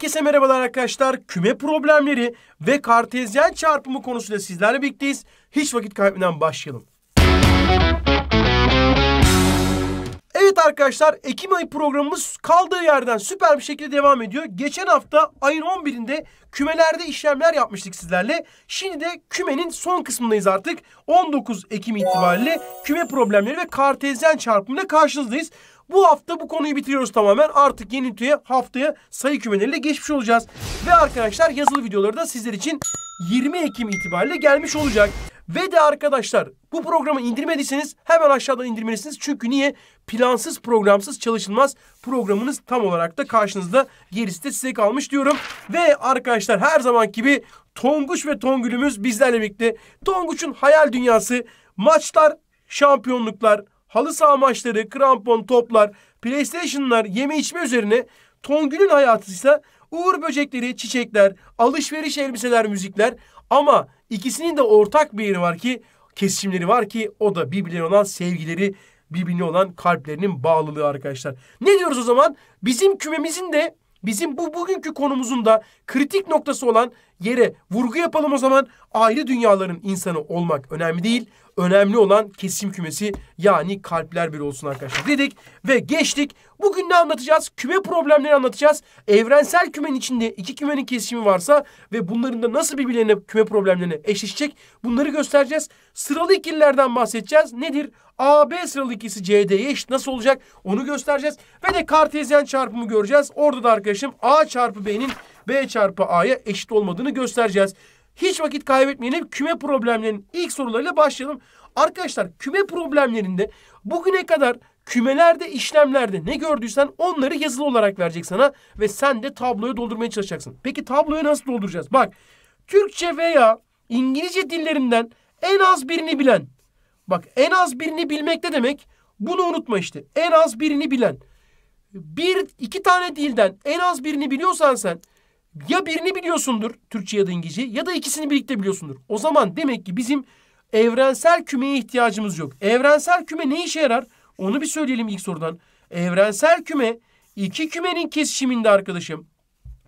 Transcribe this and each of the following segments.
Herkese merhabalar arkadaşlar. Küme problemleri ve kartezyen çarpımı konusunda sizlerle birlikteyiz. Hiç vakit kaybeden başlayalım. Evet arkadaşlar Ekim ayı programımız kaldığı yerden süper bir şekilde devam ediyor. Geçen hafta ayın 11'inde kümelerde işlemler yapmıştık sizlerle. Şimdi de kümenin son kısmındayız artık. 19 Ekim itibariyle küme problemleri ve kartezyen çarpımıyla karşınızdayız. Bu hafta bu konuyu bitiriyoruz tamamen. Artık yeni ütüye haftaya sayı kümeleriyle geçmiş olacağız. Ve arkadaşlar yazılı videoları da sizler için 20 Ekim itibariyle gelmiş olacak. Ve de arkadaşlar bu programı indirmediyseniz hemen aşağıdan indirmelisiniz. Çünkü niye? Plansız, programsız, çalışılmaz programınız tam olarak da karşınızda. Gerisi de size kalmış diyorum. Ve arkadaşlar her zaman gibi Tonguç ve Tongül'ümüz bizlerle birlikte. Tonguç'un hayal dünyası, maçlar, şampiyonluklar, halı saha maçları, krampon, toplar, PlayStation'lar, yeme içme üzerine Tongül'ün hayatı ise uğur böcekleri, çiçekler, alışveriş elbiseler, müzikler ama ikisinin de ortak bir yeri var ki kesişimleri var ki o da birbirine olan sevgileri, birbirine olan kalplerinin bağlılığı arkadaşlar. Ne diyoruz o zaman? Bizim kümemizin de bizim bu bugünkü konumuzun da kritik noktası olan yere vurgu yapalım o zaman. Ayrı dünyaların insanı olmak önemli değil. Önemli olan kesim kümesi yani kalpler bir olsun arkadaşlar dedik ve geçtik. Bugün ne anlatacağız? Küme problemleri anlatacağız. Evrensel kümenin içinde iki kümenin kesimi varsa ve bunların da nasıl birbirlerine küme problemlerine eşleşecek bunları göstereceğiz. Sıralı ikililerden bahsedeceğiz. Nedir? AB sıralı ikisi CD'ye eşit nasıl olacak onu göstereceğiz. Ve de kartezyen çarpımı göreceğiz. Orada da arkadaşım A çarpı B'nin B çarpı A'ya eşit olmadığını göstereceğiz. Hiç vakit kaybetmeyelim. Küme problemlerinin ilk sorularıyla başlayalım. Arkadaşlar küme problemlerinde bugüne kadar kümelerde, işlemlerde ne gördüysen onları yazılı olarak verecek sana ve sen de tabloya doldurmaya çalışacaksın. Peki tabloya nasıl dolduracağız? Bak Türkçe veya İngilizce dillerinden en az birini bilen. Bak en az birini bilmek ne demek? Bunu unutma işte. En az birini bilen. Bir, iki tane dilden en az birini biliyorsan sen ya birini biliyorsundur Türkçe ya da İngilizce ya da ikisini birlikte biliyorsundur. O zaman demek ki bizim evrensel kümeye ihtiyacımız yok. Evrensel küme ne işe yarar? Onu bir söyleyelim ilk sorudan. Evrensel küme iki kümenin kesişiminde arkadaşım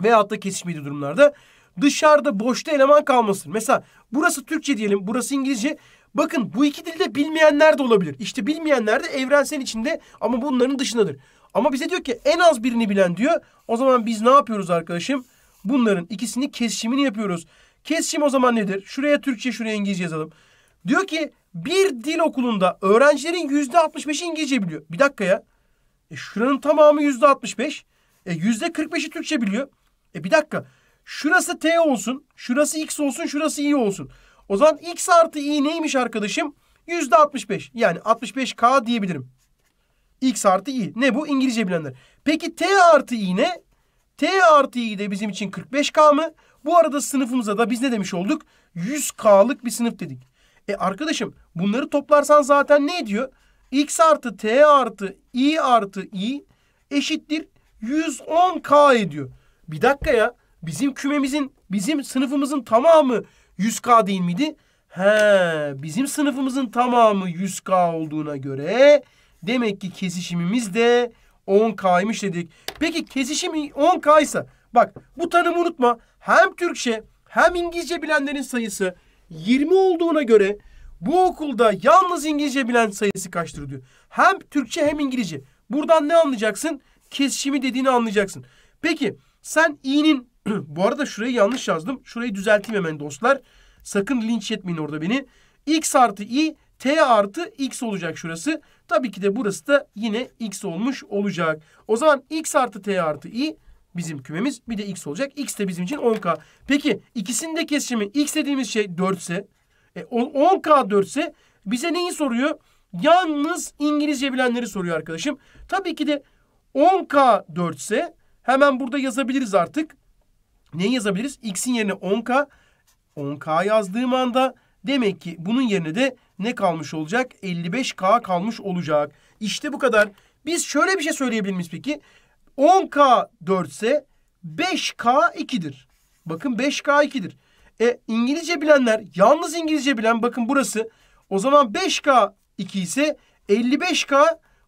veyahut da kesişmedi durumlarda dışarıda boşta eleman kalmasın. Mesela burası Türkçe diyelim, burası İngilizce. Bakın bu iki dilde bilmeyenler de olabilir. İşte bilmeyenler de evrensel içinde ama bunların dışındadır. Ama bize diyor ki en az birini bilen diyor. O zaman biz ne yapıyoruz arkadaşım? Bunların ikisini kesişimini yapıyoruz. Kesişim o zaman nedir? Şuraya Türkçe, şuraya İngilizce yazalım. Diyor ki bir dil okulunda öğrencilerin yüzde 65'i İngilizce biliyor. Bir dakika ya. E şuranın tamamı yüzde 65. E yüzde 45'i Türkçe biliyor. E bir dakika. Şurası T olsun, şurası X olsun, şurası Y olsun. O zaman X artı Y neymiş arkadaşım? Yüzde 65. Yani 65K diyebilirim. X artı Y. Ne bu? İngilizce bilenler. Peki T artı Y ne? T artı i de bizim için 45K mı? Bu arada sınıfımıza da biz ne demiş olduk? 100K'lık bir sınıf dedik. E arkadaşım bunları toplarsan zaten ne ediyor? X artı T artı i artı i eşittir 110K ediyor. Bir dakika ya. Bizim kümemizin, bizim sınıfımızın tamamı 100K değil miydi? He, bizim sınıfımızın tamamı 100K olduğuna göre demek ki kesişimimiz de 10K'ymış dedik. Peki kesişim 10K ise bak bu tanımı unutma. Hem Türkçe hem İngilizce bilenlerin sayısı 20 olduğuna göre bu okulda yalnız İngilizce bilen sayısı kaçtır diyor. Hem Türkçe hem İngilizce. Buradan ne anlayacaksın? Kesişimi dediğini anlayacaksın. Peki sen i'nin bu arada şurayı yanlış yazdım. Şurayı düzelteyim hemen dostlar. Sakın linç etmeyin orada beni. x artı i t artı x olacak şurası. Tabii ki de burası da yine x olmuş olacak. O zaman x artı t artı i bizim kümemiz bir de x olacak. x de bizim için 10k. Peki ikisinin de kesişimi x dediğimiz şey 4 ise 10k e, 4 ise bize neyi soruyor? Yalnız İngilizce bilenleri soruyor arkadaşım. Tabii ki de 10k 4 ise hemen burada yazabiliriz artık. Neyi yazabiliriz? x'in yerine 10k 10k yazdığım anda Demek ki bunun yerine de ne kalmış olacak? 55K kalmış olacak. İşte bu kadar. Biz şöyle bir şey söyleyebilir miyiz peki? 10K 4 ise 5K 2'dir. Bakın 5K 2'dir. E İngilizce bilenler, yalnız İngilizce bilen bakın burası. O zaman 5K 2 ise 55K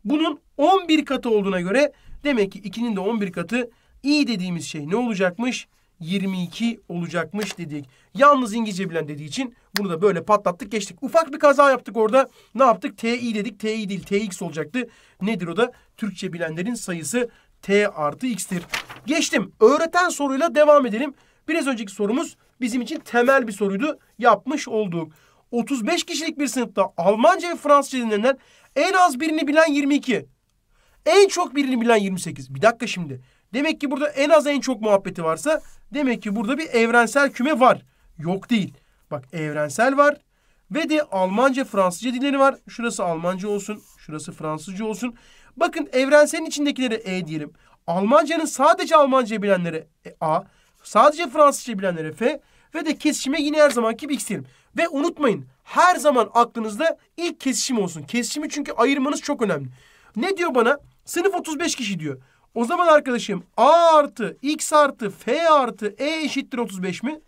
bunun 11 katı olduğuna göre demek ki 2'nin de 11 katı iyi dediğimiz şey ne olacakmış? 22 olacakmış dedik. Yalnız İngilizce bilen dediği için bunu da böyle patlattık geçtik. Ufak bir kaza yaptık orada. Ne yaptık? TI dedik. TI değil TX olacaktı. Nedir o da? Türkçe bilenlerin sayısı T artı X'tir. Geçtim. Öğreten soruyla devam edelim. Biraz önceki sorumuz bizim için temel bir soruydu. Yapmış olduk. 35 kişilik bir sınıfta Almanca ve Fransızca dinlenen en az birini bilen 22. En çok birini bilen 28. Bir dakika şimdi. Demek ki burada en az en çok muhabbeti varsa demek ki burada bir evrensel küme var. Yok değil. Bak evrensel var ve de Almanca, Fransızca dilleri var. Şurası Almanca olsun, şurası Fransızca olsun. Bakın evrenselin içindekilere E diyelim. Almancanın sadece Almanca bilenlere e, A, sadece Fransızca bilenlere F ve de kesişime yine her zamanki X diyelim. Ve unutmayın her zaman aklınızda ilk kesişim olsun. Kesişimi çünkü ayırmanız çok önemli. Ne diyor bana? Sınıf 35 kişi diyor. O zaman arkadaşım a artı x artı f artı e eşittir 35 mi?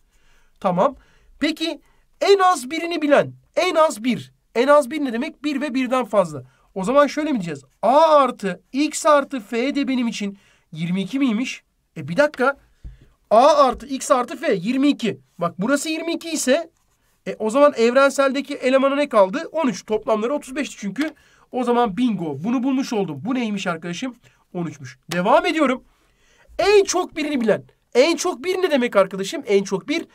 Tamam. Peki en az birini bilen en az bir. En az bir ne demek? Bir ve birden fazla. O zaman şöyle mi diyeceğiz? a artı x artı f de benim için 22 miymiş? E bir dakika. a artı x artı f 22. Bak burası 22 ise e, o zaman evrenseldeki elemana ne kaldı? 13. Toplamları 35'ti çünkü. O zaman bingo. Bunu bulmuş oldum. Bu neymiş arkadaşım? 13'müş. Devam ediyorum. En çok birini bilen. En çok bir ne demek arkadaşım? En çok bir.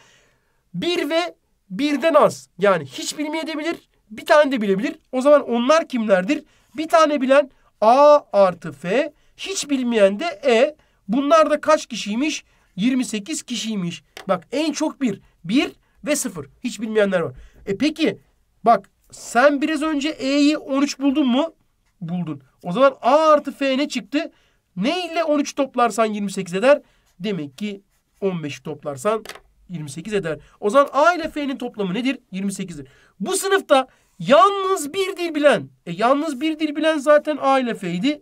Bir ve birden az. Yani hiç bilmeyebilir. Bir tane de bilebilir. O zaman onlar kimlerdir? Bir tane bilen A artı F. Hiç bilmeyen de E. Bunlar da kaç kişiymiş? 28 kişiymiş. Bak en çok bir. Bir ve sıfır. Hiç bilmeyenler var. E peki bak sen biraz önce E'yi 13 buldun mu? Buldun. O zaman A artı F ne çıktı? Ne ile 13 toplarsan 28 eder? Demek ki 15'i toplarsan 28 eder. O zaman A ile F'nin toplamı nedir? 28'dir. Bu sınıfta yalnız bir dil bilen. E yalnız bir dil bilen zaten A ile F'ydi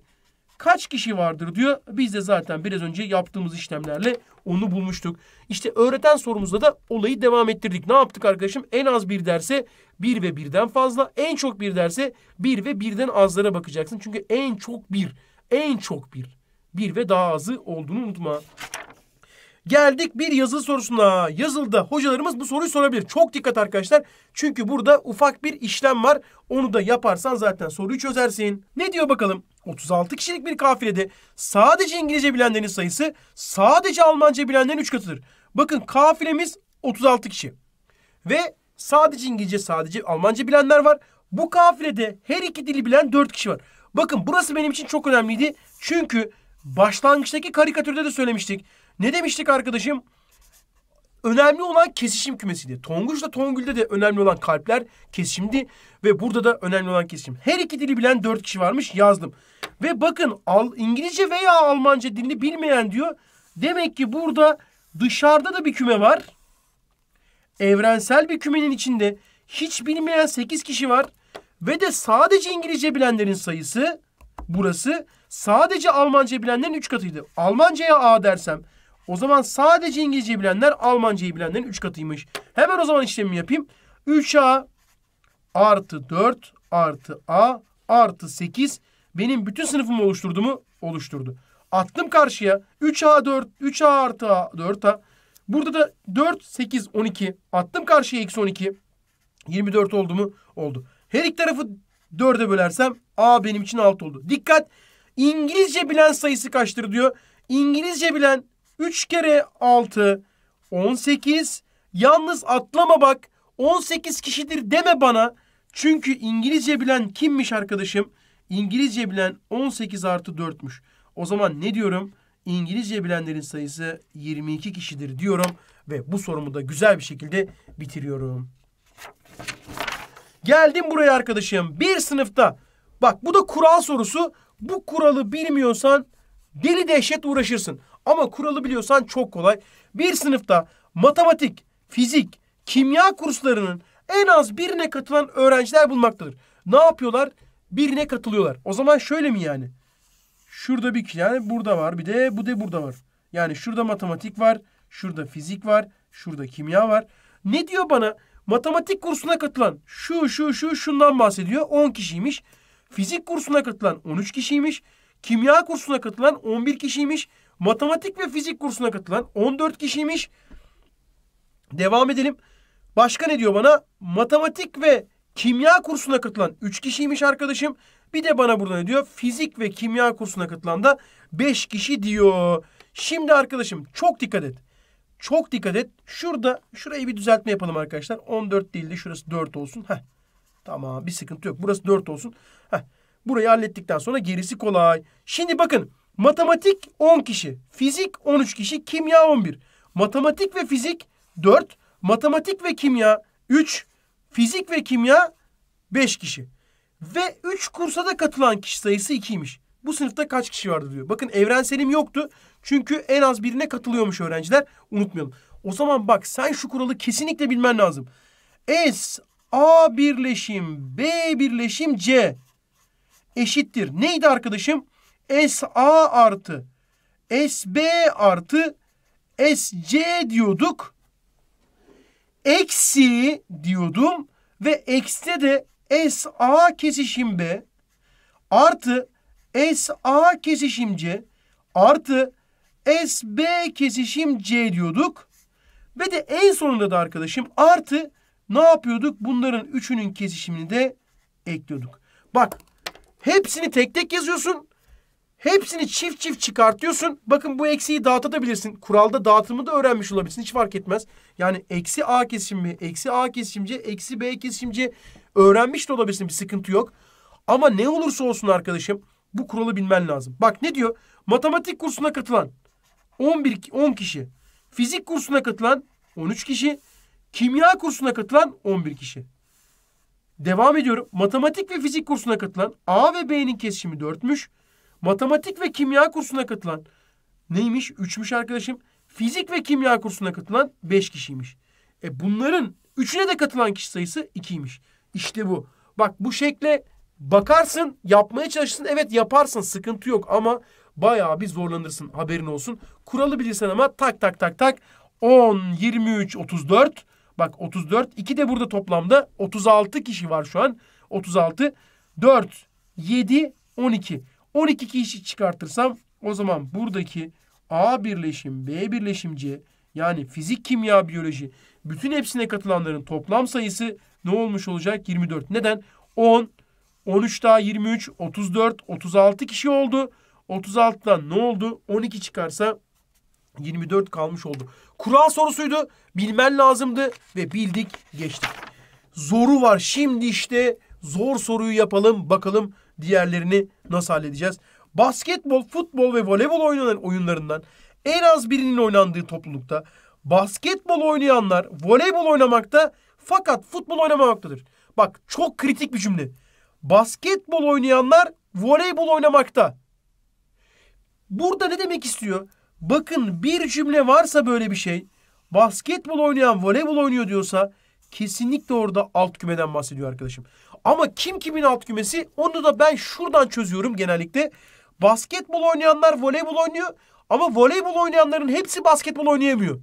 kaç kişi vardır diyor. Biz de zaten biraz önce yaptığımız işlemlerle onu bulmuştuk. İşte öğreten sorumuzda da olayı devam ettirdik. Ne yaptık arkadaşım? En az bir derse bir ve birden fazla. En çok bir derse bir ve birden azlara bakacaksın. Çünkü en çok bir, en çok bir, bir ve daha azı olduğunu unutma. Geldik bir yazılı sorusuna. Yazılıda hocalarımız bu soruyu sorabilir. Çok dikkat arkadaşlar. Çünkü burada ufak bir işlem var. Onu da yaparsan zaten soruyu çözersin. Ne diyor bakalım? 36 kişilik bir kafilede sadece İngilizce bilenlerin sayısı sadece Almanca bilenlerin 3 katıdır. Bakın kafilemiz 36 kişi. Ve sadece İngilizce sadece Almanca bilenler var. Bu kafilede her iki dili bilen 4 kişi var. Bakın burası benim için çok önemliydi. Çünkü başlangıçtaki karikatürde de söylemiştik. Ne demiştik arkadaşım? Önemli olan kesişim kümesiydi. Tonguç'la Tongül'de de önemli olan kalpler kesişimdi. Ve burada da önemli olan kesişim. Her iki dili bilen dört kişi varmış yazdım. Ve bakın Al, İngilizce veya Almanca dilini bilmeyen diyor. Demek ki burada dışarıda da bir küme var. Evrensel bir kümenin içinde hiç bilmeyen sekiz kişi var. Ve de sadece İngilizce bilenlerin sayısı burası. Sadece Almanca bilenlerin üç katıydı. Almanca'ya A dersem o zaman sadece İngilizce bilenler Almancayı bilenlerin 3 katıymış. Hemen o zaman işlemi yapayım. 3A artı 4 artı A artı 8 benim bütün sınıfımı oluşturdu mu? Oluşturdu. Attım karşıya 3A 4, 3A artı A 4A. Burada da 4, 8, 12. Attım karşıya eksi 12. 24 oldu mu? Oldu. Her iki tarafı 4'e bölersem A benim için 6 oldu. Dikkat! İngilizce bilen sayısı kaçtır diyor. İngilizce bilen 3 kere 6 18. Yalnız atlama bak 18 kişidir deme bana. Çünkü İngilizce bilen kimmiş arkadaşım? İngilizce bilen 18 artı 4'müş. O zaman ne diyorum? İngilizce bilenlerin sayısı 22 kişidir diyorum. Ve bu sorumu da güzel bir şekilde bitiriyorum. Geldim buraya arkadaşım. Bir sınıfta. Bak bu da kural sorusu. Bu kuralı bilmiyorsan deli dehşet uğraşırsın. Ama kuralı biliyorsan çok kolay. Bir sınıfta matematik, fizik, kimya kurslarının en az birine katılan öğrenciler bulmaktadır. Ne yapıyorlar? Birine katılıyorlar. O zaman şöyle mi yani? Şurada bir yani burada var bir de bu de burada var. Yani şurada matematik var, şurada fizik var, şurada kimya var. Ne diyor bana? Matematik kursuna katılan şu şu şu şundan bahsediyor 10 kişiymiş. Fizik kursuna katılan 13 kişiymiş. Kimya kursuna katılan 11 kişiymiş matematik ve fizik kursuna katılan 14 kişiymiş. Devam edelim. Başka ne diyor bana? Matematik ve kimya kursuna katılan 3 kişiymiş arkadaşım. Bir de bana burada ne diyor? Fizik ve kimya kursuna katılan da 5 kişi diyor. Şimdi arkadaşım çok dikkat et. Çok dikkat et. Şurada şurayı bir düzeltme yapalım arkadaşlar. 14 değil de şurası 4 olsun. Heh. Tamam bir sıkıntı yok. Burası 4 olsun. Heh. Burayı hallettikten sonra gerisi kolay. Şimdi bakın Matematik 10 kişi, fizik 13 kişi, kimya 11. Matematik ve fizik 4, matematik ve kimya 3, fizik ve kimya 5 kişi. Ve 3 kursa da katılan kişi sayısı 2'ymiş. Bu sınıfta kaç kişi vardı diyor. Bakın evrenselim yoktu. Çünkü en az birine katılıyormuş öğrenciler. Unutmayalım. O zaman bak sen şu kuralı kesinlikle bilmen lazım. S A birleşim B birleşim C eşittir. Neydi arkadaşım? SA artı SB artı SC diyorduk. Eksi diyordum ve ekste de SA kesişim B artı SA kesişim C artı SB kesişim C diyorduk. Ve de en sonunda da arkadaşım artı ne yapıyorduk? Bunların üçünün kesişimini de ekliyorduk. Bak hepsini tek tek yazıyorsun. Hepsini çift çift çıkartıyorsun. Bakın bu eksiyi dağıtabilirsin. Kuralda dağıtımı da öğrenmiş olabilirsin. Hiç fark etmez. Yani eksi A kesişimi, eksi A kesişimci, eksi B kesişimci öğrenmiş de olabilirsin. Bir sıkıntı yok. Ama ne olursa olsun arkadaşım bu kuralı bilmen lazım. Bak ne diyor? Matematik kursuna katılan 11 10 kişi. Fizik kursuna katılan 13 kişi. Kimya kursuna katılan 11 kişi. Devam ediyorum. Matematik ve fizik kursuna katılan A ve B'nin kesişimi 4'müş matematik ve kimya kursuna katılan neymiş? Üçmüş arkadaşım. Fizik ve kimya kursuna katılan beş kişiymiş. E bunların üçüne de katılan kişi sayısı ikiymiş. İşte bu. Bak bu şekle bakarsın, yapmaya çalışırsın. Evet yaparsın, sıkıntı yok ama bayağı bir zorlanırsın. Haberin olsun. Kuralı bilirsen ama tak tak tak tak 10, 23, 34. Bak 34. iki de burada toplamda 36 kişi var şu an. 36. 4, 7, 12. 12 kişi çıkartırsam o zaman buradaki A birleşim B birleşim C yani fizik, kimya, biyoloji bütün hepsine katılanların toplam sayısı ne olmuş olacak? 24. Neden? 10, 13 daha 23, 34, 36 kişi oldu. 36'dan ne oldu? 12 çıkarsa 24 kalmış oldu. Kural sorusuydu. Bilmen lazımdı ve bildik geçtik. Zoru var. Şimdi işte zor soruyu yapalım. Bakalım diğerlerini nasıl halledeceğiz? Basketbol, futbol ve voleybol oynanan oyunlarından en az birinin oynandığı toplulukta basketbol oynayanlar voleybol oynamakta fakat futbol oynamamaktadır. Bak çok kritik bir cümle. Basketbol oynayanlar voleybol oynamakta. Burada ne demek istiyor? Bakın bir cümle varsa böyle bir şey. Basketbol oynayan voleybol oynuyor diyorsa kesinlikle orada alt kümeden bahsediyor arkadaşım. Ama kim kimin alt kümesi onu da ben şuradan çözüyorum genellikle. Basketbol oynayanlar voleybol oynuyor ama voleybol oynayanların hepsi basketbol oynayamıyor.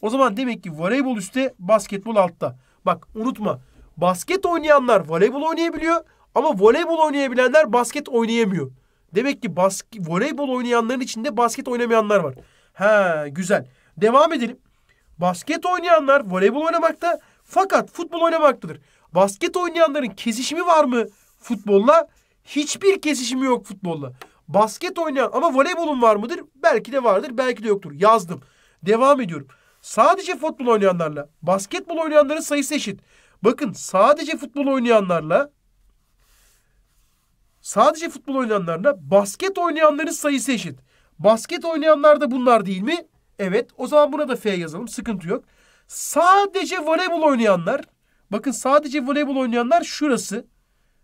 O zaman demek ki voleybol üstte, basketbol altta. Bak unutma. Basket oynayanlar voleybol oynayabiliyor ama voleybol oynayabilenler basket oynayamıyor. Demek ki baske, voleybol oynayanların içinde basket oynamayanlar var. He güzel. Devam edelim. Basket oynayanlar voleybol oynamakta fakat futbol oynamaktadır. Basket oynayanların kesişimi var mı futbolla? Hiçbir kesişimi yok futbolla. Basket oynayan ama voleybolun var mıdır? Belki de vardır, belki de yoktur. Yazdım. Devam ediyorum. Sadece futbol oynayanlarla basketbol oynayanların sayısı eşit. Bakın sadece futbol oynayanlarla sadece futbol oynayanlarla basket oynayanların sayısı eşit. Basket oynayanlar da bunlar değil mi? Evet. O zaman buna da F yazalım. Sıkıntı yok. Sadece voleybol oynayanlar Bakın sadece voleybol oynayanlar şurası.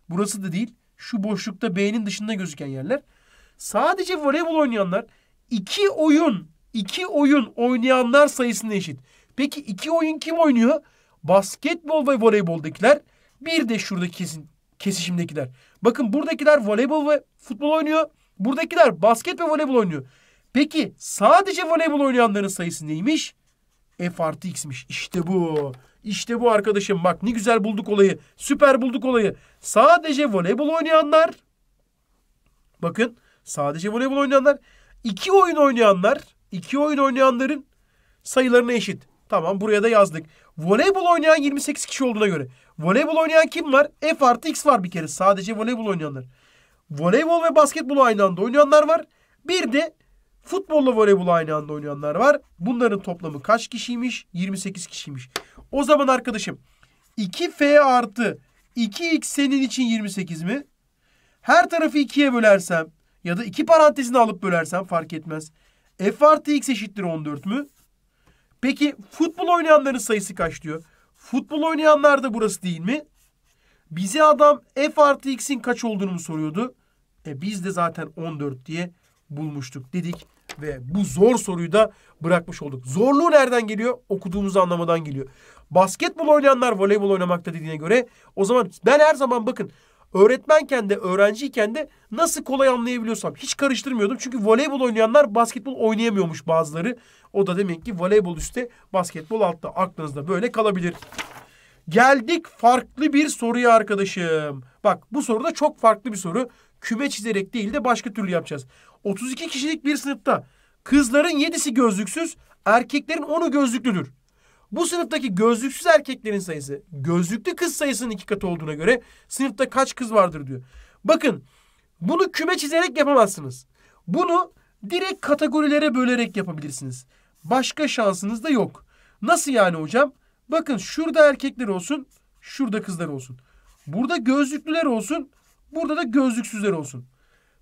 Burası da değil. Şu boşlukta beynin dışında gözüken yerler. Sadece voleybol oynayanlar iki oyun, iki oyun oynayanlar sayısına eşit. Peki iki oyun kim oynuyor? Basketbol ve voleyboldakiler. Bir de şurada kesin, kesişimdekiler. Bakın buradakiler voleybol ve futbol oynuyor. Buradakiler basket ve voleybol oynuyor. Peki sadece voleybol oynayanların sayısı neymiş? F artı X'miş. İşte bu. İşte bu arkadaşım bak ne güzel bulduk olayı. Süper bulduk olayı. Sadece voleybol oynayanlar. Bakın sadece voleybol oynayanlar. iki oyun oynayanlar. iki oyun oynayanların sayılarına eşit. Tamam buraya da yazdık. Voleybol oynayan 28 kişi olduğuna göre. Voleybol oynayan kim var? F artı X var bir kere. Sadece voleybol oynayanlar. Voleybol ve basketbol aynı anda oynayanlar var. Bir de futbolla voleybol aynı anda oynayanlar var. Bunların toplamı kaç kişiymiş? 28 kişiymiş. O zaman arkadaşım 2f artı 2x senin için 28 mi? Her tarafı 2'ye bölersem ya da 2 parantezini alıp bölersem fark etmez. F artı x eşittir 14 mü? Peki futbol oynayanların sayısı kaç diyor? Futbol oynayanlar da burası değil mi? Bize adam f artı x'in kaç olduğunu mu soruyordu? E biz de zaten 14 diye bulmuştuk dedik. Ve bu zor soruyu da bırakmış olduk. Zorluğu nereden geliyor? Okuduğumuz anlamadan geliyor. Basketbol oynayanlar voleybol oynamakta dediğine göre o zaman ben her zaman bakın öğretmenken de öğrenciyken de nasıl kolay anlayabiliyorsam hiç karıştırmıyordum. Çünkü voleybol oynayanlar basketbol oynayamıyormuş bazıları. O da demek ki voleybol üstte basketbol altta aklınızda böyle kalabilir. Geldik farklı bir soruya arkadaşım. Bak bu soruda çok farklı bir soru. Küme çizerek değil de başka türlü yapacağız. 32 kişilik bir sınıfta kızların 7'si gözlüksüz, erkeklerin 10'u gözlüklüdür. Bu sınıftaki gözlüksüz erkeklerin sayısı gözlüklü kız sayısının iki katı olduğuna göre sınıfta kaç kız vardır diyor. Bakın bunu küme çizerek yapamazsınız. Bunu direkt kategorilere bölerek yapabilirsiniz. Başka şansınız da yok. Nasıl yani hocam? Bakın şurada erkekler olsun, şurada kızlar olsun. Burada gözlüklüler olsun, burada da gözlüksüzler olsun.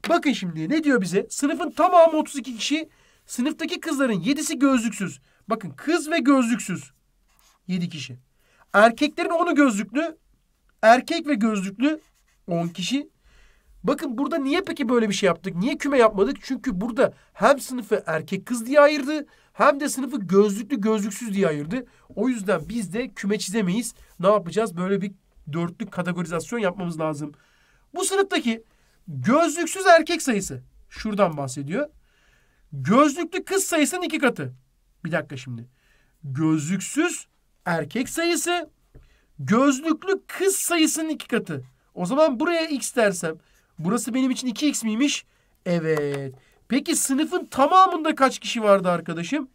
Bakın şimdi ne diyor bize? Sınıfın tamamı 32 kişi. Sınıftaki kızların 7'si gözlüksüz. Bakın kız ve gözlüksüz. 7 kişi. Erkeklerin 10'u gözlüklü. Erkek ve gözlüklü 10 kişi. Bakın burada niye peki böyle bir şey yaptık? Niye küme yapmadık? Çünkü burada hem sınıfı erkek kız diye ayırdı hem de sınıfı gözlüklü gözlüksüz diye ayırdı. O yüzden biz de küme çizemeyiz. Ne yapacağız? Böyle bir dörtlük kategorizasyon yapmamız lazım. Bu sınıftaki gözlüksüz erkek sayısı şuradan bahsediyor. Gözlüklü kız sayısının iki katı. Bir dakika şimdi. Gözlüksüz erkek sayısı gözlüklü kız sayısının iki katı. O zaman buraya x dersem burası benim için 2x miymiş? Evet. Peki sınıfın tamamında kaç kişi vardı arkadaşım?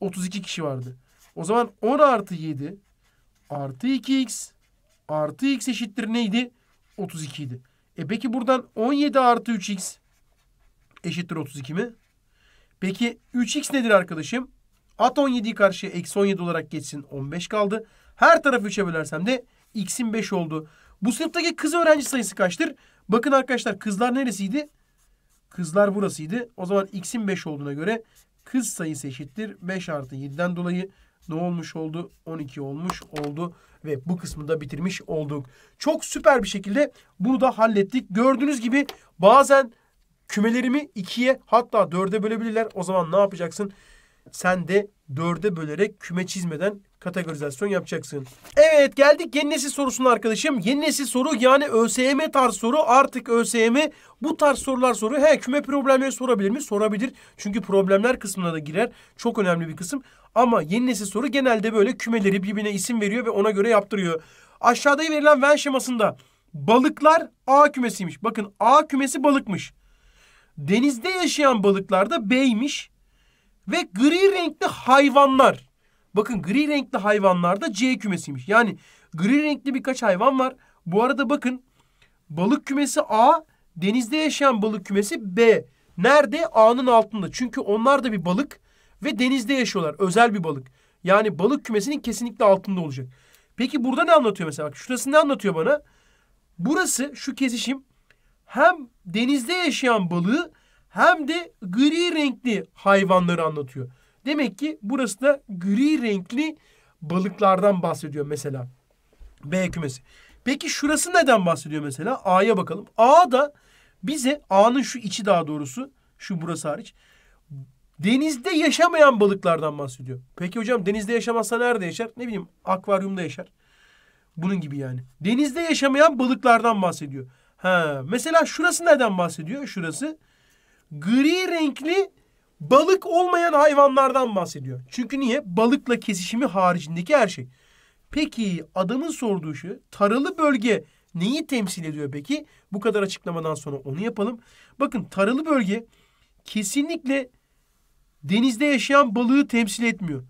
32 kişi vardı. O zaman 10 artı 7 artı 2x artı x eşittir neydi? 32 idi. E peki buradan 17 artı 3x eşittir 32 mi? Peki 3x nedir arkadaşım? At 17'yi karşıya eksi 17 olarak geçsin 15 kaldı. Her tarafı 3'e bölersem de x'in 5 oldu. Bu sınıftaki kız öğrenci sayısı kaçtır? Bakın arkadaşlar kızlar neresiydi? Kızlar burasıydı. O zaman x'in 5 olduğuna göre kız sayısı eşittir. 5 artı 7'den dolayı ne olmuş oldu? 12 olmuş oldu ve bu kısmı da bitirmiş olduk. Çok süper bir şekilde bunu da hallettik. Gördüğünüz gibi bazen kümelerimi 2'ye hatta 4'e bölebilirler. O zaman ne yapacaksın? Sen de dörde bölerek küme çizmeden kategorizasyon yapacaksın. Evet geldik yeni nesil sorusuna arkadaşım. Yeni nesil soru yani ÖSYM tarz soru. Artık ÖSYM bu tarz sorular soruyor. He küme problemleri sorabilir mi? Sorabilir. Çünkü problemler kısmına da girer. Çok önemli bir kısım. Ama yeni nesil soru genelde böyle kümeleri birbirine isim veriyor ve ona göre yaptırıyor. Aşağıda verilen Venn şemasında balıklar A kümesiymiş. Bakın A kümesi balıkmış. Denizde yaşayan balıklar da B'ymiş. Ve gri renkli hayvanlar. Bakın gri renkli hayvanlar da C kümesiymiş. Yani gri renkli birkaç hayvan var. Bu arada bakın balık kümesi A, denizde yaşayan balık kümesi B. Nerede? A'nın altında. Çünkü onlar da bir balık ve denizde yaşıyorlar. Özel bir balık. Yani balık kümesinin kesinlikle altında olacak. Peki burada ne anlatıyor mesela? Bak şurası ne anlatıyor bana? Burası şu kesişim hem denizde yaşayan balığı hem de gri renkli hayvanları anlatıyor. Demek ki burası da gri renkli balıklardan bahsediyor mesela. B kümesi. Peki şurası neden bahsediyor mesela? A'ya bakalım. A da bize A'nın şu içi daha doğrusu şu burası hariç denizde yaşamayan balıklardan bahsediyor. Peki hocam denizde yaşamazsa nerede yaşar? Ne bileyim akvaryumda yaşar. Bunun gibi yani. Denizde yaşamayan balıklardan bahsediyor. Ha, mesela şurası neden bahsediyor? Şurası gri renkli balık olmayan hayvanlardan bahsediyor. Çünkü niye? Balıkla kesişimi haricindeki her şey. Peki adamın sorduğu şu taralı bölge neyi temsil ediyor peki? Bu kadar açıklamadan sonra onu yapalım. Bakın taralı bölge kesinlikle denizde yaşayan balığı temsil etmiyor.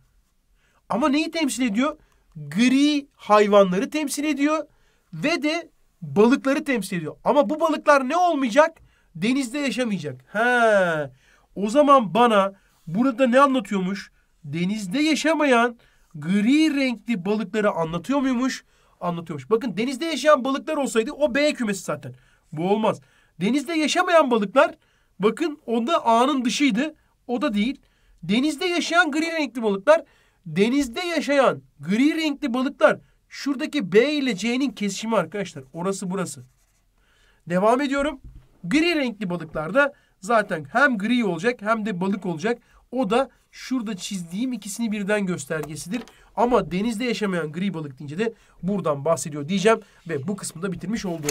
Ama neyi temsil ediyor? Gri hayvanları temsil ediyor ve de balıkları temsil ediyor. Ama bu balıklar ne olmayacak? denizde yaşamayacak. Ha. O zaman bana burada ne anlatıyormuş? Denizde yaşamayan gri renkli balıkları anlatıyor muymuş? Anlatıyormuş. Bakın denizde yaşayan balıklar olsaydı o B kümesi zaten. Bu olmaz. Denizde yaşamayan balıklar bakın onda A'nın dışıydı. O da değil. Denizde yaşayan gri renkli balıklar denizde yaşayan gri renkli balıklar şuradaki B ile C'nin kesişimi arkadaşlar. Orası burası. Devam ediyorum. Gri renkli balıklarda zaten hem gri olacak hem de balık olacak. O da şurada çizdiğim ikisini birden göstergesidir. Ama denizde yaşamayan gri balık deyince de buradan bahsediyor diyeceğim. Ve bu kısmı da bitirmiş oldum.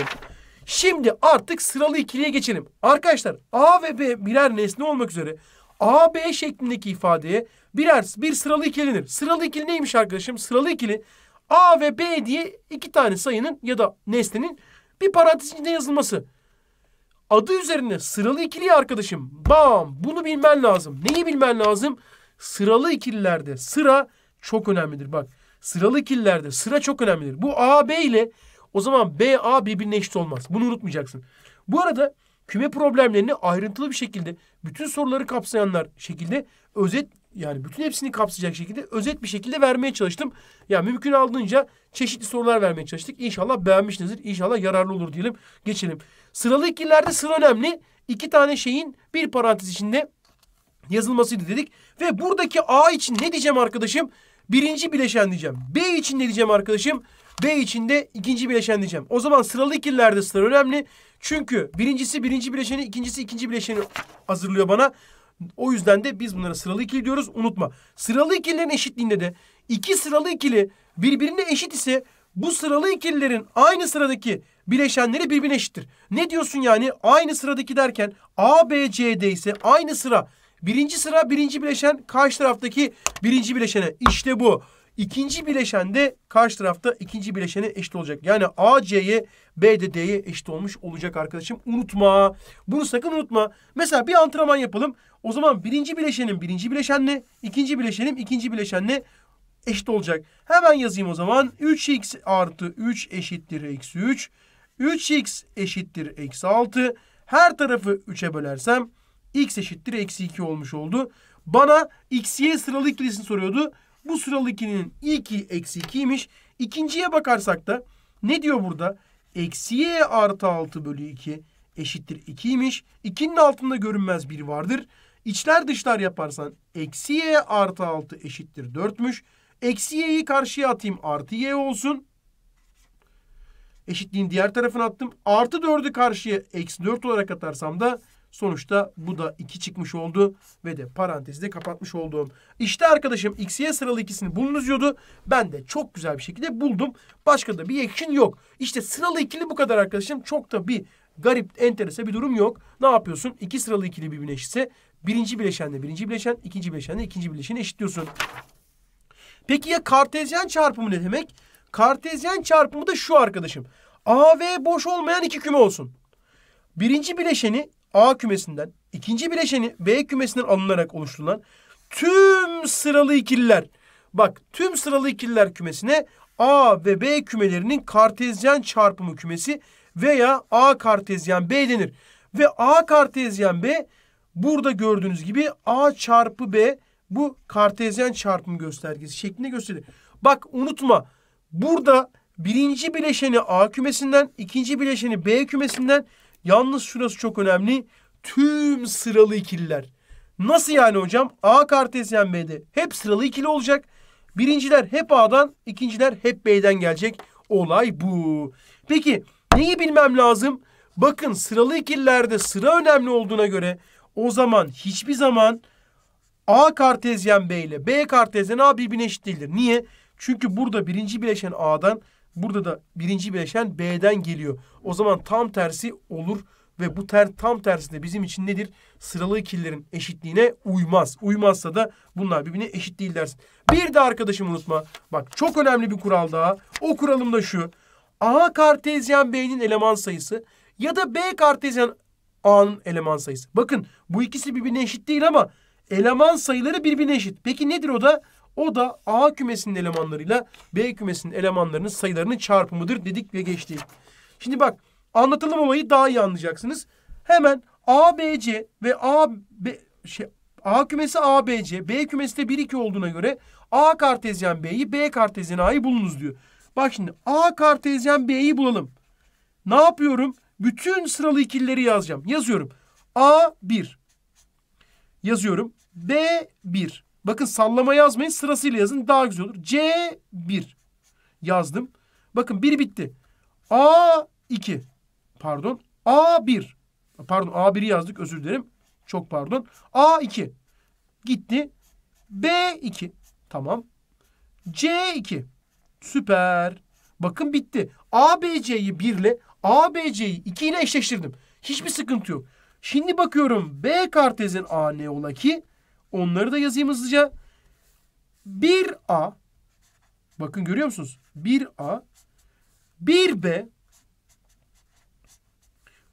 Şimdi artık sıralı ikiliye geçelim. Arkadaşlar A ve B birer nesne olmak üzere A, B şeklindeki ifadeye birer bir sıralı ikilenir. Sıralı ikili neymiş arkadaşım? Sıralı ikili A ve B diye iki tane sayının ya da nesnenin bir parantez içinde yazılması. Adı üzerine sıralı ikili arkadaşım. Bam! Bunu bilmen lazım. Neyi bilmen lazım? Sıralı ikililerde sıra çok önemlidir. Bak sıralı ikililerde sıra çok önemlidir. Bu A, B ile o zaman B, A birbirine eşit olmaz. Bunu unutmayacaksın. Bu arada küme problemlerini ayrıntılı bir şekilde bütün soruları kapsayanlar şekilde özet yani bütün hepsini kapsayacak şekilde özet bir şekilde vermeye çalıştım. Ya yani mümkün olduğunca çeşitli sorular vermeye çalıştık. İnşallah beğenmişsinizdir. İnşallah yararlı olur diyelim. Geçelim. Sıralı ikililerde sıra önemli. İki tane şeyin bir parantez içinde yazılmasıydı dedik. Ve buradaki A için ne diyeceğim arkadaşım? Birinci bileşen diyeceğim. B için ne diyeceğim arkadaşım? B için de ikinci bileşen diyeceğim. O zaman sıralı ikililerde sıra önemli. Çünkü birincisi birinci bileşeni, ikincisi ikinci bileşeni hazırlıyor bana. O yüzden de biz bunlara sıralı ikili diyoruz. Unutma. Sıralı ikililerin eşitliğinde de iki sıralı ikili birbirine eşit ise bu sıralı ikililerin aynı sıradaki bileşenleri birbirine eşittir. Ne diyorsun yani? Aynı sıradaki derken A, B, C, D ise aynı sıra. Birinci sıra birinci bileşen karşı taraftaki birinci bileşene. İşte bu. İkinci bileşen de karşı tarafta ikinci bileşene eşit olacak. Yani A C'ye B de D'ye eşit olmuş olacak arkadaşım. Unutma. Bunu sakın unutma. Mesela bir antrenman yapalım. O zaman birinci bileşenim birinci bileşenle, ikinci bileşenim ikinci bileşenle eşit olacak. Hemen yazayım o zaman. 3x artı 3 eşittir eksi 3. 3x eşittir eksi 6. Her tarafı 3'e bölersem x eşittir eksi 2 olmuş oldu. Bana x'ye sıralı ikilisini soruyordu. Bu sıralı ikilinin ilki eksi 2'ymiş. İkinciye bakarsak da ne diyor burada? Eksi y artı 6 bölü 2 eşittir 2'ymiş. 2'nin altında görünmez bir vardır. İçler dışlar yaparsan eksi y artı 6 eşittir 4'müş. Eksi y'yi karşıya atayım. Artı y olsun. Eşitliğin diğer tarafına attım. Artı 4'ü karşıya eksi 4 olarak atarsam da sonuçta bu da 2 çıkmış oldu. Ve de parantezi de kapatmış oldum. İşte arkadaşım x, y sıralı ikisini bulunuz diyordu. Ben de çok güzel bir şekilde buldum. Başka da bir action yok. İşte sıralı ikili bu kadar arkadaşım. Çok da bir garip, enterese bir durum yok. Ne yapıyorsun? İki sıralı ikili birbirine eşitse, birinci bileşenle birinci bileşen, ikinci bileşenle ikinci bileşeni eşitliyorsun. Peki ya kartezyen çarpımı ne demek? Kartezyen çarpımı da şu arkadaşım. A ve boş olmayan iki küme olsun. Birinci bileşeni A kümesinden, ikinci bileşeni B kümesinden alınarak oluşturulan tüm sıralı ikililer. Bak tüm sıralı ikililer kümesine A ve B kümelerinin kartezyen çarpımı kümesi veya A kartezyen B denir. Ve A kartezyen B burada gördüğünüz gibi A çarpı B bu kartezyen çarpım göstergesi şeklinde gösterilir. Bak unutma burada birinci bileşeni A kümesinden, ikinci bileşeni B kümesinden. Yalnız şurası çok önemli. Tüm sıralı ikililer. Nasıl yani hocam? A kartezyen B'de hep sıralı ikili olacak. Birinciler hep A'dan, ikinciler hep B'den gelecek. Olay bu. Peki neyi bilmem lazım? Bakın sıralı ikililerde sıra önemli olduğuna göre o zaman hiçbir zaman A kartezyen B ile B kartezyen A birbirine eşit değildir. Niye? Çünkü burada birinci bileşen A'dan burada da birinci bileşen B'den geliyor. O zaman tam tersi olur ve bu ter tam tersi de bizim için nedir? Sıralı ikillerin eşitliğine uymaz. Uymazsa da bunlar birbirine eşit değil dersin. Bir de arkadaşım unutma. Bak çok önemli bir kural daha. O kuralım da şu. A kartezyen B'nin eleman sayısı ya da B kartezyen A'nın eleman sayısı. Bakın bu ikisi birbirine eşit değil ama Eleman sayıları birbirine eşit. Peki nedir o da? O da A kümesinin elemanlarıyla B kümesinin elemanlarının sayılarının çarpımıdır dedik ve geçtik. Şimdi bak anlatalım olayı daha iyi anlayacaksınız. Hemen ABC ve A, B, şey, A kümesi ABC, B kümesi de 1 2 olduğuna göre A kartezyen B'yi, B kartezyen A'yı bulunuz diyor. Bak şimdi A kartezyen B'yi bulalım. Ne yapıyorum? Bütün sıralı ikilileri yazacağım. Yazıyorum. A 1, yazıyorum. b 1 Bakın sallama yazmayın sırasıyla yazın daha güzel olur. C1 yazdım. Bakın biri bitti. A2 pardon A1 pardon A1'i yazdık özür dilerim. Çok pardon. A2 gitti. B2 tamam. C2 süper. Bakın bitti. ABC'yi 1 ile ABC'yi 2 ile eşleştirdim. Hiçbir sıkıntı yok. Şimdi bakıyorum B kartezin A ne ola ki? Onları da yazayım hızlıca. 1A bakın görüyor musunuz? 1A 1B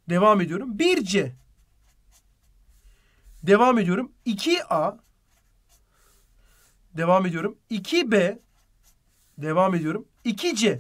devam ediyorum. 1C devam ediyorum. 2A devam ediyorum. 2B devam ediyorum. 2C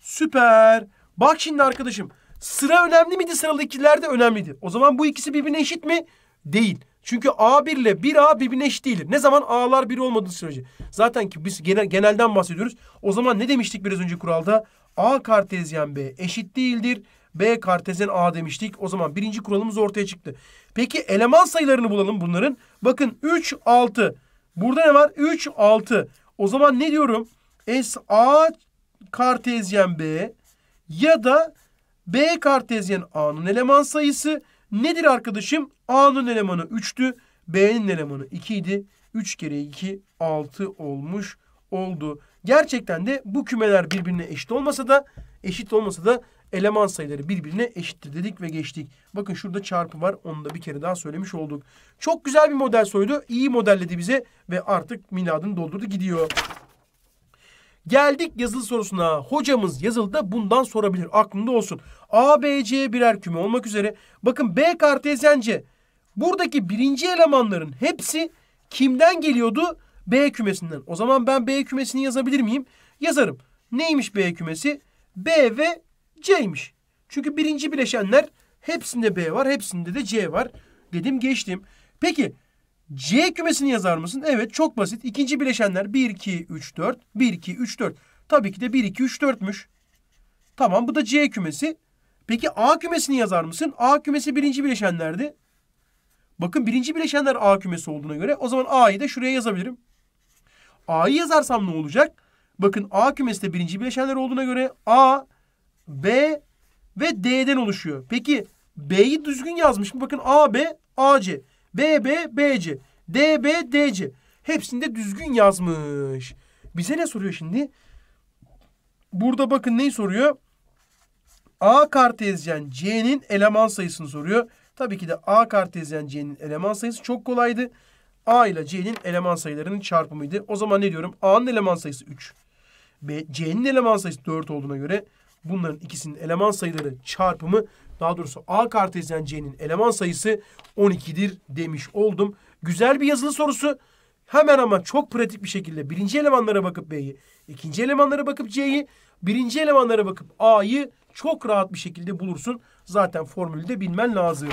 süper. Bak şimdi arkadaşım Sıra önemli miydi? ikiler de önemliydi. O zaman bu ikisi birbirine eşit mi? Değil. Çünkü A1 ile 1A birbirine eşit değildir. Ne zaman A'lar 1 olmadığı sürece. Zaten ki biz genel, genelden bahsediyoruz. O zaman ne demiştik biraz önce kuralda? A kartezyen B eşit değildir. B kartezyen A demiştik. O zaman birinci kuralımız ortaya çıktı. Peki eleman sayılarını bulalım bunların. Bakın 3, 6. Burada ne var? 3, 6. O zaman ne diyorum? S A kartezyen B ya da B kartezyen A'nın eleman sayısı nedir arkadaşım? A'nın elemanı 3'tü. B'nin elemanı 2 idi. 3 kere 2 6 olmuş oldu. Gerçekten de bu kümeler birbirine eşit olmasa da eşit olmasa da eleman sayıları birbirine eşittir dedik ve geçtik. Bakın şurada çarpı var. Onu da bir kere daha söylemiş olduk. Çok güzel bir model soydu. İyi modelledi bize ve artık miladını doldurdu gidiyor. Geldik yazılı sorusuna. Hocamız yazılıda bundan sorabilir. Aklında olsun. A, B, C birer küme olmak üzere. Bakın B kartezyence. Buradaki birinci elemanların hepsi kimden geliyordu? B kümesinden. O zaman ben B kümesini yazabilir miyim? Yazarım. Neymiş B kümesi? B ve C'ymiş. Çünkü birinci bileşenler hepsinde B var, hepsinde de C var. Dedim geçtim. Peki C kümesini yazar mısın? Evet çok basit. İkinci bileşenler 1, 2, 3, 4. 1, 2, 3, 4. Tabii ki de 1, 2, 3, 4'müş. Tamam bu da C kümesi. Peki A kümesini yazar mısın? A kümesi birinci bileşenlerdi. Bakın birinci bileşenler A kümesi olduğuna göre o zaman A'yı da şuraya yazabilirim. A'yı yazarsam ne olacak? Bakın A kümesi de birinci bileşenler olduğuna göre A, B ve D'den oluşuyor. Peki B'yi düzgün yazmış mı? Bakın A, B, A, C. BB, BC. DB, DC. Hepsinde düzgün yazmış. Bize ne soruyor şimdi? Burada bakın neyi soruyor? A kartezyen C'nin eleman sayısını soruyor. Tabii ki de A kartezyen C'nin eleman sayısı çok kolaydı. A ile C'nin eleman sayılarının çarpımıydı. O zaman ne diyorum? A'nın eleman sayısı 3. C'nin eleman sayısı 4 olduğuna göre bunların ikisinin eleman sayıları çarpımı daha doğrusu A kartezyen C'nin eleman sayısı 12'dir demiş oldum. Güzel bir yazılı sorusu. Hemen ama çok pratik bir şekilde birinci elemanlara bakıp B'yi, ikinci elemanlara bakıp C'yi, birinci elemanlara bakıp A'yı çok rahat bir şekilde bulursun. Zaten formülü de bilmen lazım.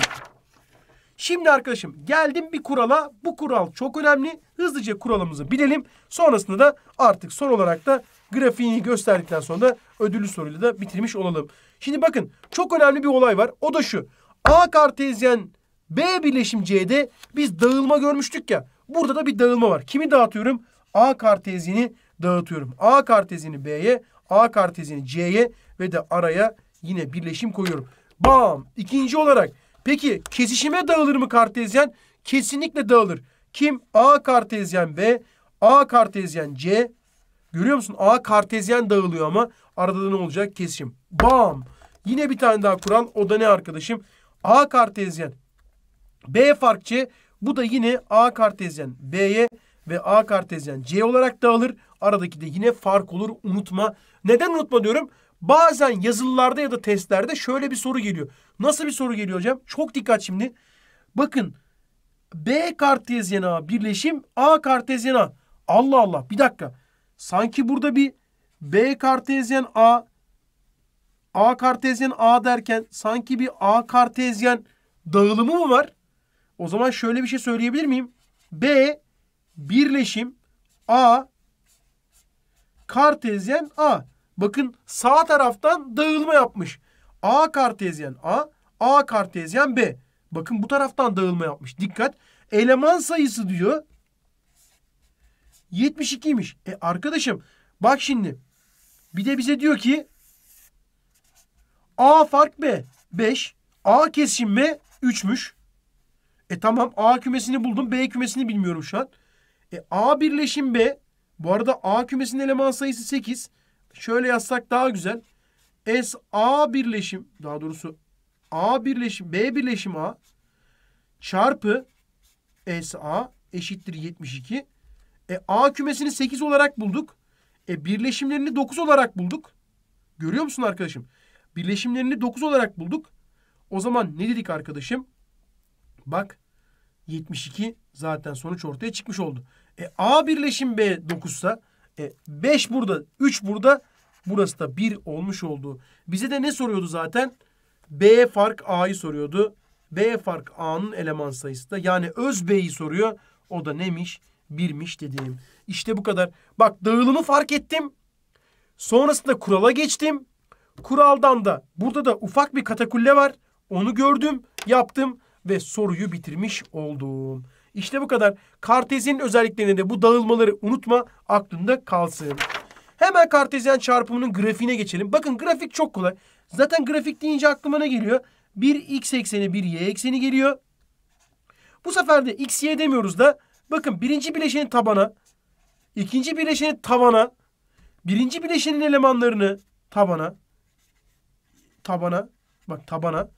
Şimdi arkadaşım geldim bir kurala. Bu kural çok önemli. Hızlıca kuralımızı bilelim. Sonrasında da artık son olarak da grafiğini gösterdikten sonra da ödüllü soruyla da bitirmiş olalım. Şimdi bakın çok önemli bir olay var. O da şu. A kartezyen B birleşim C'de biz dağılma görmüştük ya. Burada da bir dağılma var. Kimi dağıtıyorum? A kartezyeni dağıtıyorum. A kartezyeni B'ye, A kartezyeni C'ye ve de araya yine birleşim koyuyorum. Bam! İkinci olarak peki kesişime dağılır mı kartezyen? Kesinlikle dağılır. Kim? A kartezyen B, A kartezyen C. Görüyor musun? A kartezyen dağılıyor ama arada da ne olacak? Kesişim. Bam. Yine bir tane daha kuran O da ne arkadaşım? A kartezyen. B farkçı. Bu da yine A kartezyen. B'ye ve A kartezyen C olarak dağılır. Aradaki de yine fark olur. Unutma. Neden unutma diyorum? Bazen yazılılarda ya da testlerde şöyle bir soru geliyor. Nasıl bir soru geliyor hocam? Çok dikkat şimdi. Bakın B kartezyen A birleşim A kartezyen A. Allah Allah bir dakika. Sanki burada bir B kartezyen A A kartezyen A derken sanki bir A kartezyen dağılımı mı var? O zaman şöyle bir şey söyleyebilir miyim? B birleşim A kartezyen A. Bakın sağ taraftan dağılma yapmış. A kartezyen A, A kartezyen B. Bakın bu taraftan dağılma yapmış. Dikkat. Eleman sayısı diyor 72'ymiş. E arkadaşım bak şimdi bir de bize diyor ki A fark B 5. A kesim M 3'müş. E tamam A kümesini buldum. B kümesini bilmiyorum şu an. E A birleşim B. Bu arada A kümesinin eleman sayısı 8. Şöyle yazsak daha güzel. S A birleşim daha doğrusu A birleşim B birleşim A çarpı S A eşittir 72. E A kümesini 8 olarak bulduk. E birleşimlerini 9 olarak bulduk. Görüyor musun arkadaşım? Birleşimlerini 9 olarak bulduk. O zaman ne dedik arkadaşım? Bak 72 zaten sonuç ortaya çıkmış oldu. E, A birleşim B 9 ise e, 5 burada 3 burada burası da 1 olmuş oldu. Bize de ne soruyordu zaten? B fark A'yı soruyordu. B fark A'nın eleman sayısı da yani öz B'yi soruyor. O da nemiş? Birmiş dediğim. İşte bu kadar. Bak dağılımı fark ettim. Sonrasında kurala geçtim kuraldan da burada da ufak bir katakulle var. Onu gördüm, yaptım ve soruyu bitirmiş oldum. İşte bu kadar. Kartezin özelliklerini de bu dağılmaları unutma aklında kalsın. Hemen kartezyen çarpımının grafiğine geçelim. Bakın grafik çok kolay. Zaten grafik deyince aklıma ne geliyor? Bir x ekseni bir y ekseni geliyor. Bu sefer de x y demiyoruz da bakın birinci bileşenin tabana, ikinci bileşenin tavana, birinci bileşenin elemanlarını tabana, tabana. Bak tabana.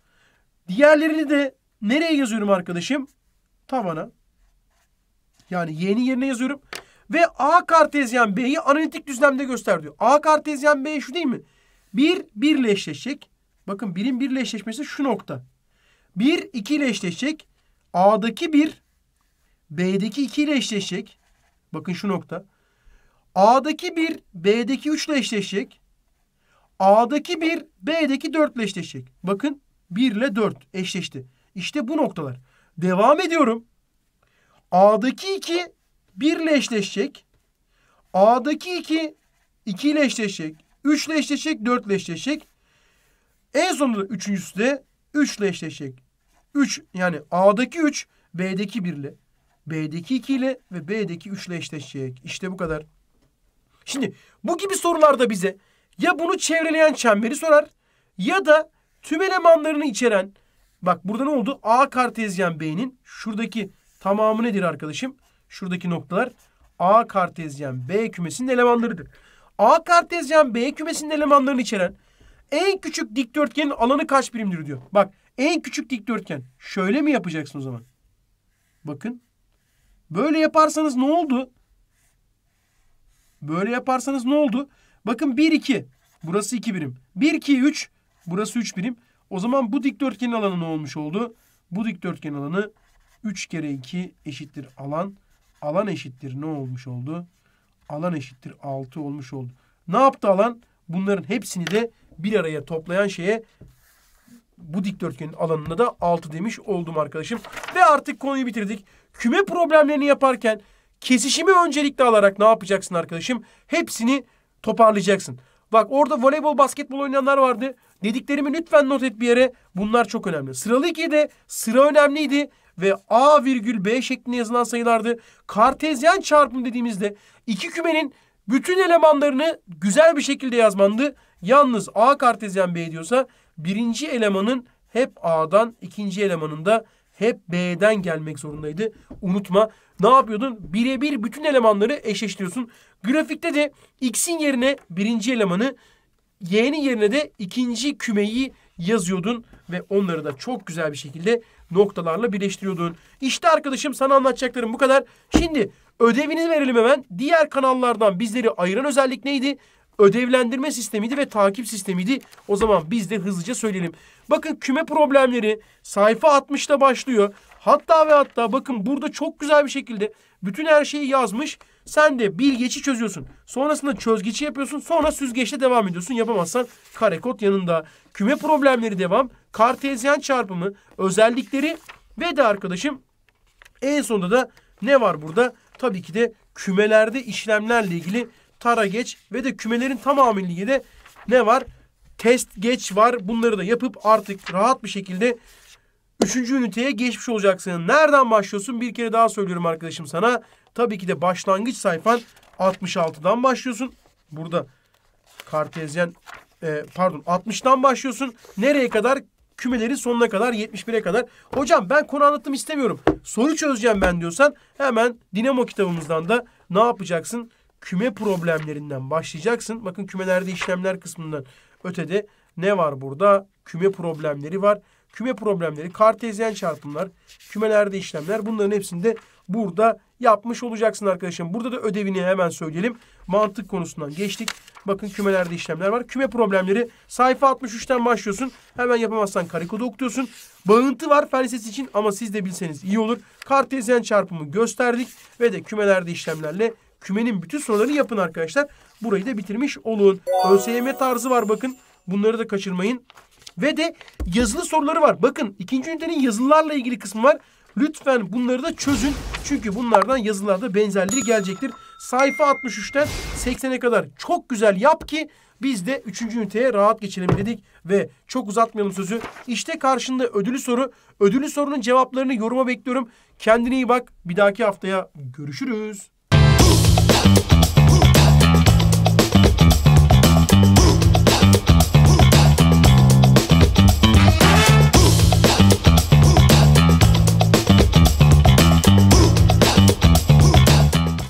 Diğerlerini de nereye yazıyorum arkadaşım? Tabana. Yani yeni yerine yazıyorum. Ve A kartezyen B'yi analitik düzlemde göster diyor. A kartezyen B şu değil mi? 1 1 ile eşleşecek. Bakın 1'in 1 ile eşleşmesi şu nokta. 1 2 ile eşleşecek. A'daki 1 B'deki 2 ile eşleşecek. Bakın şu nokta. A'daki 1 B'deki 3 ile eşleşecek. A'daki 1, B'deki 4 ile eşleşecek. Bakın 1 ile 4 eşleşti. İşte bu noktalar. Devam ediyorum. A'daki 2 1 ile eşleşecek. A'daki 2 2 ile eşleşecek. 3 ile eşleşecek. 4 ile eşleşecek. En sonunda da üçüncüsü de 3 ile eşleşecek. 3 yani A'daki 3 B'deki 1 ile. B'deki 2 ile ve B'deki 3 ile eşleşecek. İşte bu kadar. Şimdi bu gibi sorularda bize ya bunu çevreleyen çemberi sorar ya da tüm elemanlarını içeren bak burada ne oldu? A kartezyen B'nin şuradaki tamamı nedir arkadaşım? Şuradaki noktalar A kartezyen B kümesinin elemanlarıdır. A kartezyen B kümesinin elemanlarını içeren en küçük dikdörtgenin alanı kaç birimdir diyor. Bak en küçük dikdörtgen. Şöyle mi yapacaksın o zaman? Bakın. Böyle yaparsanız ne oldu? Böyle yaparsanız ne oldu? Bakın 1 2. Burası 2 birim. 1 2 3. Burası 3 birim. O zaman bu dikdörtgenin alanı ne olmuş oldu? Bu dikdörtgen alanı 3 kere 2 eşittir alan. Alan eşittir ne olmuş oldu? Alan eşittir 6 olmuş oldu. Ne yaptı alan? Bunların hepsini de bir araya toplayan şeye bu dikdörtgenin alanına da 6 demiş oldum arkadaşım. Ve artık konuyu bitirdik. Küme problemlerini yaparken kesişimi öncelikle alarak ne yapacaksın arkadaşım? Hepsini toparlayacaksın. Bak orada voleybol, basketbol oynayanlar vardı. Dediklerimi lütfen not et bir yere. Bunlar çok önemli. Sıralı 2'de sıra önemliydi ve A virgül B şeklinde yazılan sayılardı. Kartezyen çarpım dediğimizde iki kümenin bütün elemanlarını güzel bir şekilde yazmandı. Yalnız A kartezyen B diyorsa birinci elemanın hep A'dan, ikinci elemanın da hep B'den gelmek zorundaydı. Unutma ne yapıyordun? Birebir bütün elemanları eşleştiriyorsun. Grafikte de X'in yerine birinci elemanı, Y'nin yerine de ikinci kümeyi yazıyordun ve onları da çok güzel bir şekilde noktalarla birleştiriyordun. İşte arkadaşım sana anlatacaklarım bu kadar. Şimdi ödevini verelim hemen. Diğer kanallardan bizleri ayıran özellik neydi? ödevlendirme sistemiydi ve takip sistemiydi. O zaman biz de hızlıca söyleyelim. Bakın küme problemleri sayfa 60'ta başlıyor. Hatta ve hatta bakın burada çok güzel bir şekilde bütün her şeyi yazmış. Sen de bilgeci çözüyorsun. Sonrasında çözgeci yapıyorsun. Sonra süzgeçle devam ediyorsun. Yapamazsan kare karekot yanında. Küme problemleri devam. Kartezyen çarpımı, özellikleri ve de arkadaşım en sonunda da ne var burada? Tabii ki de kümelerde işlemlerle ilgili tara geç ve de kümelerin tamamı ilgili ne var? Test geç var. Bunları da yapıp artık rahat bir şekilde üçüncü üniteye geçmiş olacaksın. Nereden başlıyorsun? Bir kere daha söylüyorum arkadaşım sana. Tabii ki de başlangıç sayfan 66'dan başlıyorsun. Burada kartezyen e, pardon 60'dan başlıyorsun. Nereye kadar? Kümelerin sonuna kadar 71'e kadar. Hocam ben konu anlattım istemiyorum. Soru çözeceğim ben diyorsan hemen Dinamo kitabımızdan da ne yapacaksın? küme problemlerinden başlayacaksın. Bakın kümelerde işlemler kısmından ötede ne var burada? Küme problemleri var. Küme problemleri, kartezyen çarpımlar, kümelerde işlemler bunların hepsini de burada yapmış olacaksın arkadaşım. Burada da ödevini hemen söyleyelim. Mantık konusundan geçtik. Bakın kümelerde işlemler var. Küme problemleri sayfa 63'ten başlıyorsun. Hemen yapamazsan karikoda okutuyorsun. Bağıntı var fen için ama siz de bilseniz iyi olur. Kartezyen çarpımı gösterdik ve de kümelerde işlemlerle Kümenin bütün sorularını yapın arkadaşlar. Burayı da bitirmiş olun. ÖSYM tarzı var bakın. Bunları da kaçırmayın. Ve de yazılı soruları var. Bakın ikinci ünitenin yazılılarla ilgili kısmı var. Lütfen bunları da çözün. Çünkü bunlardan yazılarda benzerleri gelecektir. Sayfa 63'ten 80'e kadar çok güzel yap ki biz de 3. üniteye rahat geçelim dedik. Ve çok uzatmayalım sözü. İşte karşında ödülü soru. Ödülü sorunun cevaplarını yoruma bekliyorum. Kendine iyi bak. Bir dahaki haftaya görüşürüz.